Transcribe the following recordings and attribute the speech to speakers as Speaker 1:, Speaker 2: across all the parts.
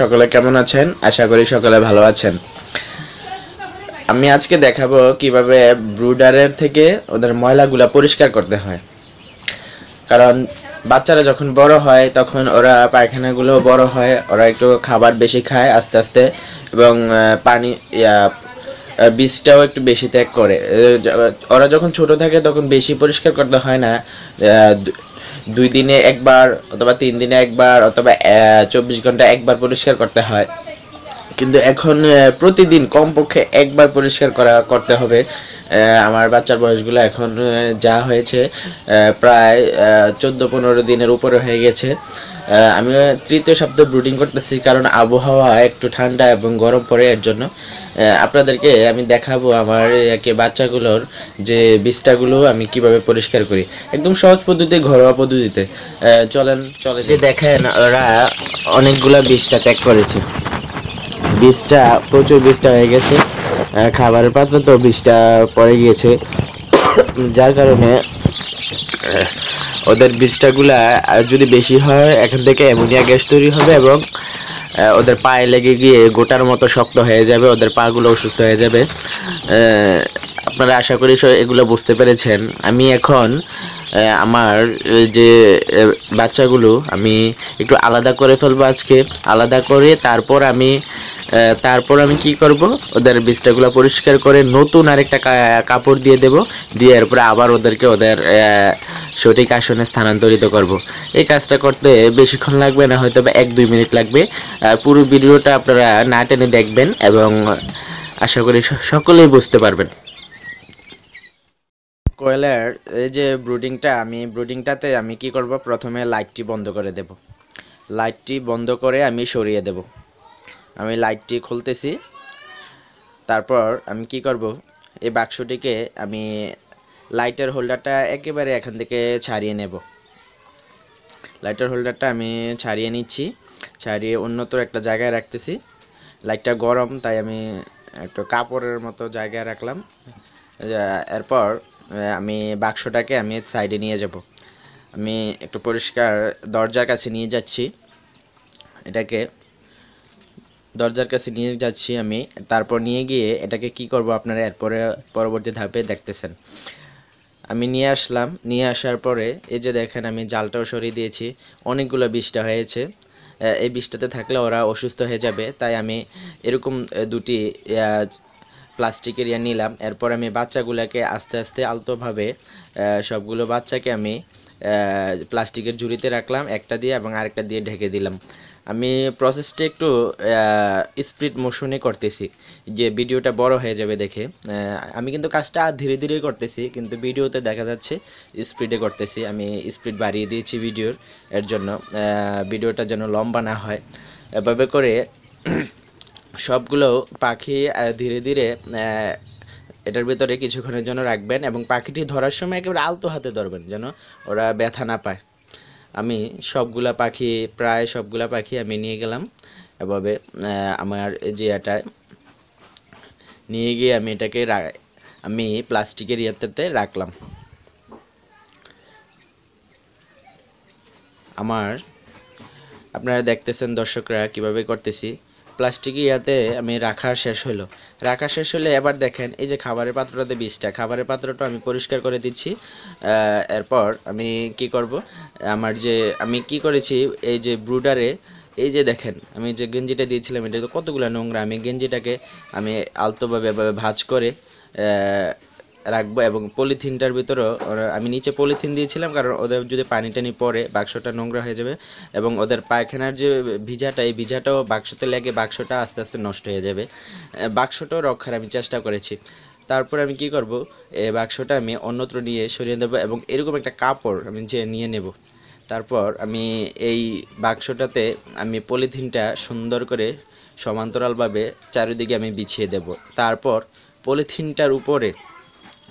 Speaker 1: সকলে কেমন আছেন আশা করি সকলে ভালো আছেন আমি আজকে দেখাবো কিভাবে ব্রুডারের থেকে ওদের ময়লাগুলা পরিষ্কার করতে হয় কারণ বাচ্চারা যখন বড় হয় তখন ওরা পায়খানাগুলো বড় হয় ওরা একটু খাবার বেশি খায় আস্তে আস্তে এবং পানি বীজটাও একটু বেশি ত্যাগ করে ওরা যখন ছোট থাকে তখন বেশি পরিষ্কার করতে হয় না দুই দিনে একবার অথবা তিন দিনে একবার অথবা চব্বিশ ঘন্টা একবার পরিষ্কার করতে হয় কিন্তু এখন প্রতিদিন কমপক্ষে একবার পরিষ্কার করা করতে হবে আমার বাচ্চার বয়সগুলো এখন যা হয়েছে প্রায় চোদ্দো পনেরো দিনের উপরে হয়ে গেছে আমি তৃতীয় সপ্তাহে ব্রুডিং করতেছি কারণ আবহাওয়া একটু ঠান্ডা এবং গরম পড়ে এর জন্য আপনাদেরকে আমি দেখাবো আমার একে বাচ্চাগুলোর যে বিষটাগুলো আমি কিভাবে পরিষ্কার করি একদম সহজ পদ্ধতিতে ঘরোয়া পদ্ধতিতে চলেন চলে যে দেখেন ওরা অনেকগুলো বিষটা ত্যাগ করেছে বিষটা প্রচুর বিষটা হয়ে গেছে খাবারের পাত্র তো বিষটা পড়ে গিয়েছে যার কারণে ওদের বিষটাগুলা যদি বেশি হয় এখান থেকে অ্যামোনিয়া গ্যাস তৈরি হবে এবং ওদের পায়ে লেগে গিয়ে গোটার মতো শক্ত হয়ে যাবে ওদের পাগুলো অসুস্থ হয়ে যাবে আপনারা আশা করি এগুলো বুঝতে পেরেছেন আমি এখন আমার যে বাচ্চাগুলো আমি একটু আলাদা করে ফেলবো আজকে আলাদা করে তারপর আমি তারপর আমি কি করব ওদের বীজটাগুলো পরিষ্কার করে নতুন আরেকটা কাপড় দিয়ে দেব দিয়ে এরপরে আবার ওদেরকে ওদের সঠিক আসনে স্থানান্তরিত করব। এই কাজটা করতে বেশিক্ষণ লাগবে না হয়তো বা এক দুই মিনিট লাগবে পুরো ভিডিওটা আপনারা না টেনে দেখবেন এবং আশা করি সকলেই বুঝতে পারবেন কয়লার এই যে ব্রুডিংটা আমি ব্রুডিংটাতে আমি কি করব প্রথমে লাইটটি বন্ধ করে দেব লাইটটি বন্ধ করে আমি সরিয়ে দেবো আমি লাইটটি খুলতেছি তারপর আমি কি করব এই বাক্সটিকে আমি লাইটের হোল্ডারটা একেবারে এখান থেকে ছাড়িয়ে নেব লাইটার হোল্ডারটা আমি ছাড়িয়ে নিচ্ছি ছাড়িয়ে অন্যত একটা জায়গায় রাখতেছি লাইটটা গরম তাই আমি একটু কাপড়ের মতো জায়গায় রাখলাম এরপর আমি বাক্সটাকে আমি সাইডে নিয়ে যাব আমি একটু পরিষ্কার দরজার কাছে নিয়ে যাচ্ছি এটাকে দরজার কাছে নিয়ে যাচ্ছি আমি তারপর নিয়ে গিয়ে এটাকে কি করব আপনারা এরপরে পরবর্তী ধাপে দেখতেছেন আমি নিয়ে আসলাম নিয়ে আসার পরে এই যে দেখেন আমি জালটাও সরিয়ে দিয়েছি অনেকগুলো বিষটা হয়েছে এই বিষটাতে থাকলে ওরা অসুস্থ হয়ে যাবে তাই আমি এরকম দুটি প্লাস্টিকের ইয়ে নিলাম এরপর আমি বাচ্চাগুলোকে আস্তে আস্তে আলতোভাবে সবগুলো বাচ্চাকে আমি প্লাস্টিকের ঝুড়িতে রাখলাম একটা দিয়ে এবং আরেকটা দিয়ে ঢেকে দিলাম আমি প্রসেসটি একটু স্পিড মোশনে করতেছি যে ভিডিওটা বড় হয়ে যাবে দেখে আমি কিন্তু কাজটা ধীরে ধীরে করতেছি কিন্তু ভিডিওতে দেখা যাচ্ছে স্পিডে করতেছি আমি স্পিড বাড়িয়ে দিয়েছি ভিডিওর এর জন্য ভিডিওটা যেন লম্বা না হয় এভাবে করে সবগুলো পাখি ধীরে ধীরে এটার ভিতরে কিছুক্ষণের জন্য রাখবেন এবং পাখিটি ধরার সময় একেবারে আলতো হাতে ধরবেন যেন ওরা ব্যথা না পায় আমি সবগুলা পাখি প্রায় সবগুলা পাখি আমি নিয়ে গেলাম এভাবে আমার যে এটা নিয়ে গিয়ে আমি এটাকে আমি প্লাস্টিকের ইয়াতে রাখলাম আমার আপনারা দেখতেছেন দর্শকরা কিভাবে করতেছি প্লাস্টিক ইয়াতে আমি রাখা শেষ হলো রাখা শেষ হলে এবার দেখেন এই যে খাবারের পাত্রটাতে বিষটা খাবারের পাত্রটা আমি পরিষ্কার করে দিচ্ছি এরপর আমি কি করব আমার যে আমি কি করেছি এই যে ব্রুডারে এই যে দেখেন আমি যে গেঞ্জিটা দিয়েছিলাম এটা তো কতগুলো নোংরা আমি গেঞ্জিটাকে আমি আলতোভাবে ভাজ করে রাখবো এবং পলিথিনটার ভিতরেও আমি নিচে পলিথিন দিয়েছিলাম কারণ ওদের যদি পানি টানি পরে বাক্সটা নোংরা হয়ে যাবে এবং ওদের পায়খানার যে ভিজাটা এই ভিজাটাও বাক্সতে লেগে বাক্সটা আস্তে আস্তে নষ্ট হয়ে যাবে বাক্সটাও রক্ষার আমি চেষ্টা করেছি তারপর আমি কি করব এই বাক্সটা আমি অন্যত্র নিয়ে সরিয়ে দেবো এবং এরকম একটা কাপড় আমি যে নিয়ে নেব তারপর আমি এই বাক্সটাতে আমি পলিথিনটা সুন্দর করে সমান্তরালভাবে চারিদিকে আমি বিছিয়ে দেব তারপর পলিথিনটার উপরে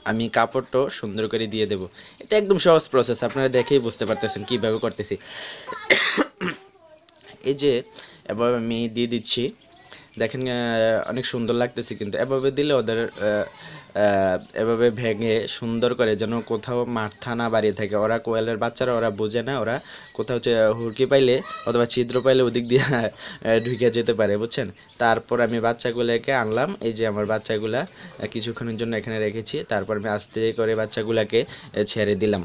Speaker 1: আমি কাপড়টাও সুন্দর করে দিয়ে দেব এটা একদম সহজ প্রসেস আপনারা দেখেই বুঝতে পারতেছেন কিভাবে করতেছি এই যে এবার আমি দিয়ে দিচ্ছি দেখেন অনেক সুন্দর লাগতেছে কিন্তু এভাবে দিলে ওদের এভাবে ভেঙে সুন্দর করে যেন কোথাও মাথা না বাড়িয়ে থাকে ওরা কোয়েলের বাচ্চারা ওরা বোঝে না ওরা কোথাও হুড়কি পাইলে অথবা ছিদ্র পাইলে ওদিক দিয়ে ঢুকে যেতে পারে বুঝছেন তারপর আমি বাচ্চাগুলোকে আনলাম এই যে আমার বাচ্চাগুলা কিছুক্ষণের জন্য এখানে রেখেছি তারপর আমি আস্তে করে বাচ্চাগুলাকে ছেড়ে দিলাম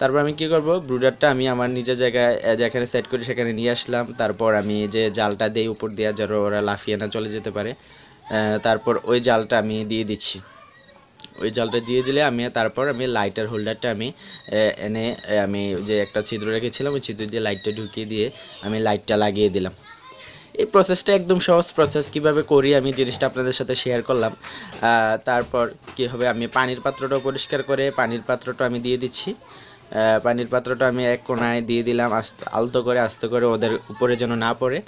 Speaker 1: তারপর আমি কি করব ব্রুডারটা আমি আমার নিজের জায়গায় যেখানে সেট করি সেখানে নিয়ে আসলাম তারপর আমি যে জালটা দেই উপর দেওয়া যারা ওরা লাফিয়ে না চলে যেতে পারে তারপর ওই জালটা আমি দিয়ে দিচ্ছি ওই জালটা দিয়ে দিলে আমি তারপর আমি লাইটার হোল্ডারটা আমি এনে আমি যে একটা ছিদ্র রেখেছিলাম ওই ছিদ্র দিয়ে লাইটটা ঢুকিয়ে দিয়ে আমি লাইটটা লাগিয়ে দিলাম এই প্রসেসটা একদম সহজ প্রসেস কিভাবে করি আমি জিনিসটা আপনাদের সাথে শেয়ার করলাম তারপর কি হবে আমি পানির পাত্রটা পরিষ্কার করে পানির পাত্রটা আমি দিয়ে দিচ্ছি পানির পাত্রটা আমি এক কোনায় দিয়ে দিলাম আলতো করে আস্তে করে ওদের উপরে যেন না পড়ে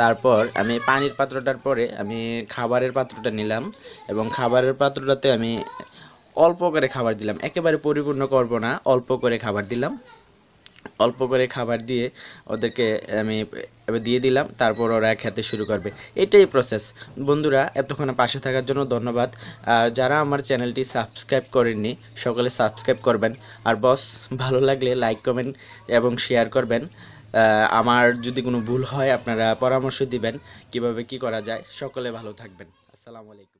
Speaker 1: তারপর আমি পানির পাত্রটার পরে আমি খাবারের পাত্রটা নিলাম এবং খাবারের পাত্রটাতে আমি অল্প করে খাবার দিলাম একেবারে পরিপূর্ণ করব না অল্প করে খাবার দিলাম অল্প করে খাবার দিয়ে ওদেরকে আমি দিয়ে দিলাম তারপর ওরা খেতে শুরু করবে এটাই প্রসেস বন্ধুরা এতক্ষণ পাশে থাকার জন্য ধন্যবাদ আর যারা আমার চ্যানেলটি সাবস্ক্রাইব করেননি সকলে সাবস্ক্রাইব করবেন আর বস ভালো লাগলে লাইক কমেন্ট এবং শেয়ার করবেন আমার যদি কোনো ভুল হয় আপনারা পরামর্শ দিবেন কিভাবে কি করা যায় সকলে ভালো থাকবেন আসসালামু আলাইকুম